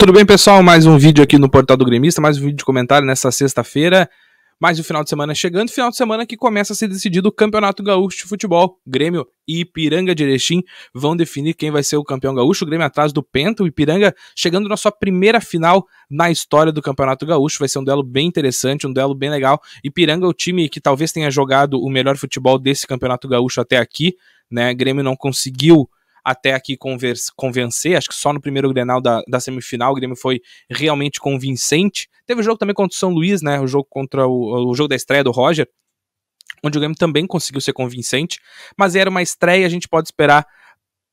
Tudo bem, pessoal? Mais um vídeo aqui no Portal do Gremista, mais um vídeo de comentário nessa sexta-feira. Mais um final de semana chegando, final de semana que começa a ser decidido o Campeonato Gaúcho de Futebol. Grêmio e Ipiranga de Erechim vão definir quem vai ser o campeão gaúcho. O Grêmio atrás do Penta, o Ipiranga chegando na sua primeira final na história do Campeonato Gaúcho. Vai ser um duelo bem interessante, um duelo bem legal. Ipiranga é o time que talvez tenha jogado o melhor futebol desse Campeonato Gaúcho até aqui. Né? Grêmio não conseguiu até aqui converse, convencer. Acho que só no primeiro Grenal da, da semifinal o Grêmio foi realmente convincente. Teve o jogo também contra o São Luís, né? O jogo contra o, o jogo da estreia do Roger, onde o Grêmio também conseguiu ser convincente, mas era uma estreia, a gente pode esperar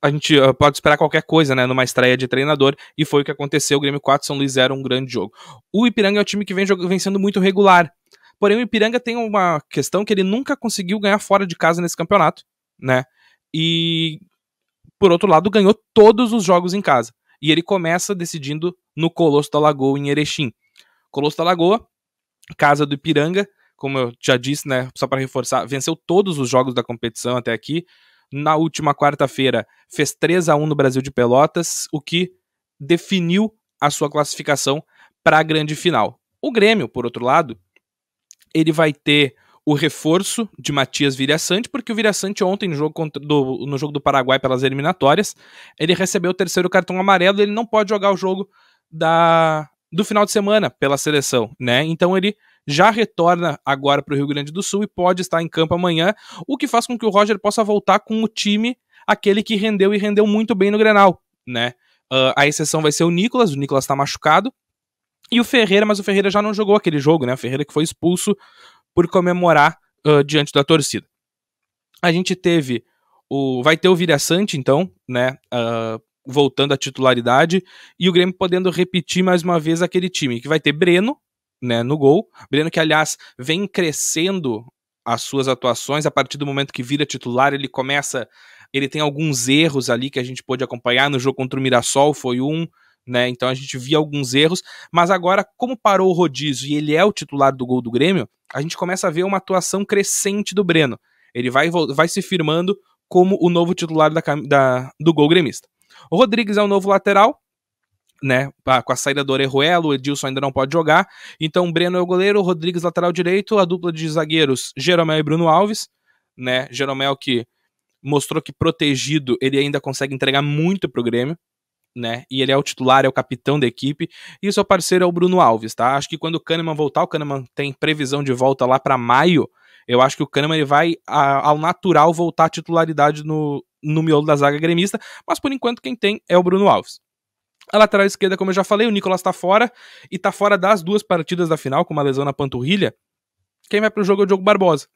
a gente ah, pode esperar qualquer coisa, né, numa estreia de treinador, e foi o que aconteceu, o Grêmio 4, São Luís era um grande jogo. O Ipiranga é o time que vem, vencendo muito regular, porém o Ipiranga tem uma questão que ele nunca conseguiu ganhar fora de casa nesse campeonato, né, e por outro lado, ganhou todos os jogos em casa. E ele começa decidindo no Colosso da Lagoa, em Erechim. Colosso da Lagoa, casa do Ipiranga, como eu já disse, né, só para reforçar, venceu todos os jogos da competição até aqui. Na última quarta-feira, fez 3 a 1 no Brasil de Pelotas, o que definiu a sua classificação para a grande final. O Grêmio, por outro lado, ele vai ter o reforço de Matias Sante porque o Sante ontem, no jogo, contra, do, no jogo do Paraguai pelas eliminatórias, ele recebeu o terceiro cartão amarelo e ele não pode jogar o jogo da, do final de semana pela seleção, né? Então ele já retorna agora para o Rio Grande do Sul e pode estar em campo amanhã, o que faz com que o Roger possa voltar com o time, aquele que rendeu e rendeu muito bem no Grenal, né? Uh, a exceção vai ser o Nicolas, o Nicolas está machucado, e o Ferreira, mas o Ferreira já não jogou aquele jogo, né? O Ferreira que foi expulso por comemorar uh, diante da torcida. A gente teve o. Vai ter o Vira Sante, então, né? Uh, voltando à titularidade, e o Grêmio podendo repetir mais uma vez aquele time, que vai ter Breno, né, no gol. Breno que, aliás, vem crescendo as suas atuações, a partir do momento que vira titular, ele começa, ele tem alguns erros ali que a gente pôde acompanhar, no jogo contra o Mirassol foi um, né, então a gente via alguns erros, mas agora, como parou o rodízio e ele é o titular do gol do Grêmio, a gente começa a ver uma atuação crescente do Breno. Ele vai, vai se firmando como o novo titular da, da, do gol gremista. O Rodrigues é o novo lateral, né? Com a saída do Orejuelo, o Edilson ainda não pode jogar. Então, Breno é o goleiro, o Rodrigues lateral direito, a dupla de zagueiros Jeromel e Bruno Alves, né? Jeromel que mostrou que protegido ele ainda consegue entregar muito pro Grêmio né? E ele é o titular, é o capitão da equipe. E o seu parceiro é o Bruno Alves, tá? Acho que quando o Kahneman voltar, o Kahneman tem previsão de volta lá para maio. Eu acho que o Kahneman ele vai, a, ao natural, voltar à titularidade no, no miolo da zaga gremista. Mas por enquanto, quem tem é o Bruno Alves. A lateral esquerda, como eu já falei, o Nicolas tá fora e tá fora das duas partidas da final com uma lesão na panturrilha. Quem vai pro jogo é o Diogo Barbosa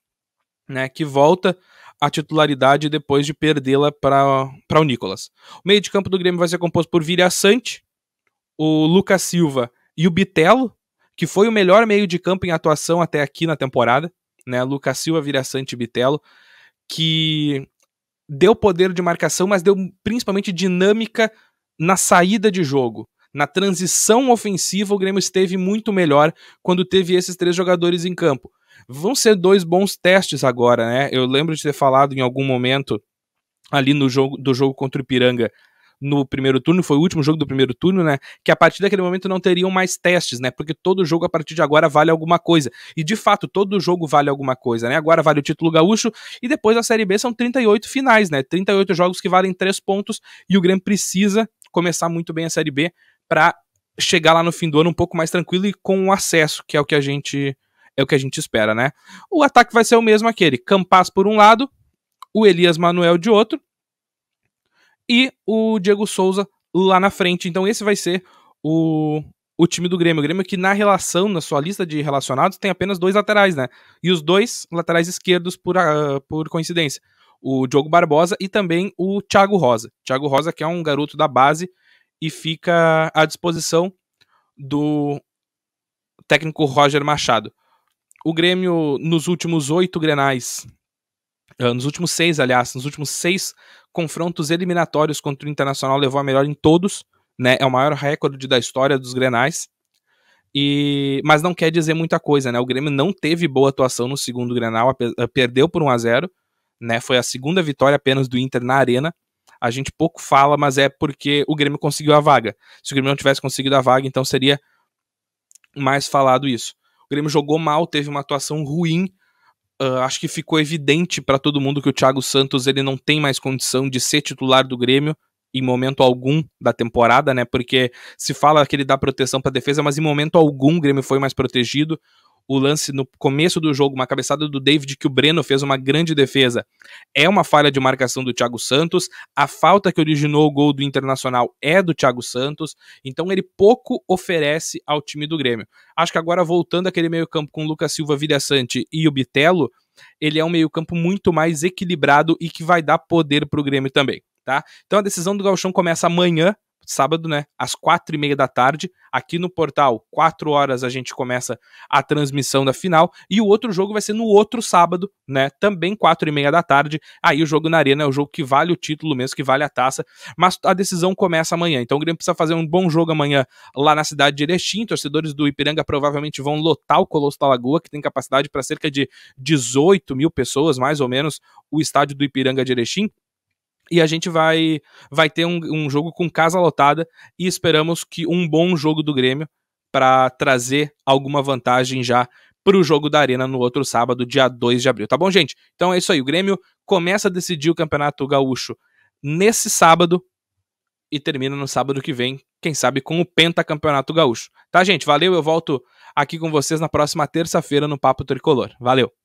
né, que volta a titularidade depois de perdê-la para o Nicolas. O meio de campo do Grêmio vai ser composto por Viria Sante, o Lucas Silva e o Bitelo, que foi o melhor meio de campo em atuação até aqui na temporada, né? Lucas Silva, Viria Sante e Bitelo, que deu poder de marcação, mas deu principalmente dinâmica na saída de jogo. Na transição ofensiva, o Grêmio esteve muito melhor quando teve esses três jogadores em campo vão ser dois bons testes agora, né? Eu lembro de ter falado em algum momento ali no jogo do jogo contra o Ipiranga no primeiro turno, foi o último jogo do primeiro turno, né? Que a partir daquele momento não teriam mais testes, né? Porque todo jogo a partir de agora vale alguma coisa. E de fato, todo jogo vale alguma coisa, né? Agora vale o título gaúcho e depois a Série B são 38 finais, né? 38 jogos que valem 3 pontos e o Grêmio precisa começar muito bem a Série B para chegar lá no fim do ano um pouco mais tranquilo e com o acesso, que é o que a gente é o que a gente espera, né? O ataque vai ser o mesmo aquele. Campas por um lado, o Elias Manuel de outro e o Diego Souza lá na frente. Então esse vai ser o, o time do Grêmio. O Grêmio que na relação, na sua lista de relacionados, tem apenas dois laterais, né? E os dois laterais esquerdos por, uh, por coincidência. O Diogo Barbosa e também o Thiago Rosa. Thiago Rosa que é um garoto da base e fica à disposição do técnico Roger Machado o Grêmio, nos últimos oito grenais, ah, nos últimos seis, aliás, nos últimos seis confrontos eliminatórios contra o Internacional, levou a melhor em todos, né? É o maior recorde da história dos grenais. E, mas não quer dizer muita coisa, né? O Grêmio não teve boa atuação no segundo Grenal, ah, perdeu por 1 a 0, né? Foi a segunda vitória apenas do Inter na Arena. A gente pouco fala, mas é porque o Grêmio conseguiu a vaga. Se o Grêmio não tivesse conseguido a vaga, então seria mais falado isso. Grêmio jogou mal, teve uma atuação ruim. Uh, acho que ficou evidente para todo mundo que o Thiago Santos ele não tem mais condição de ser titular do Grêmio em momento algum da temporada, né? Porque se fala que ele dá proteção para defesa, mas em momento algum o Grêmio foi mais protegido o lance no começo do jogo, uma cabeçada do David que o Breno fez uma grande defesa, é uma falha de marcação do Thiago Santos. A falta que originou o gol do Internacional é do Thiago Santos. Então ele pouco oferece ao time do Grêmio. Acho que agora voltando aquele meio-campo com o Lucas Silva, Vilha Sante e o Bitelo, ele é um meio-campo muito mais equilibrado e que vai dar poder para o Grêmio também. Tá? Então a decisão do Galchão começa amanhã sábado, né, às quatro e meia da tarde, aqui no portal. Quatro horas a gente começa a transmissão da final e o outro jogo vai ser no outro sábado, né, também quatro e meia da tarde. Aí o jogo na arena é o jogo que vale o título mesmo, que vale a taça, mas a decisão começa amanhã. Então o Grêmio precisa fazer um bom jogo amanhã lá na cidade de Erechim. Torcedores do Ipiranga provavelmente vão lotar o Colosso da Lagoa, que tem capacidade para cerca de 18 mil pessoas, mais ou menos, o estádio do Ipiranga de Erechim. E a gente vai vai ter um, um jogo com casa lotada e esperamos que um bom jogo do Grêmio para trazer alguma vantagem já para o jogo da Arena no outro sábado, dia 2 de abril. Tá bom, gente? Então é isso aí. O Grêmio começa a decidir o Campeonato Gaúcho nesse sábado e termina no sábado que vem, quem sabe com o Pentacampeonato Gaúcho. Tá, gente? Valeu. Eu volto aqui com vocês na próxima terça-feira no Papo Tricolor. Valeu.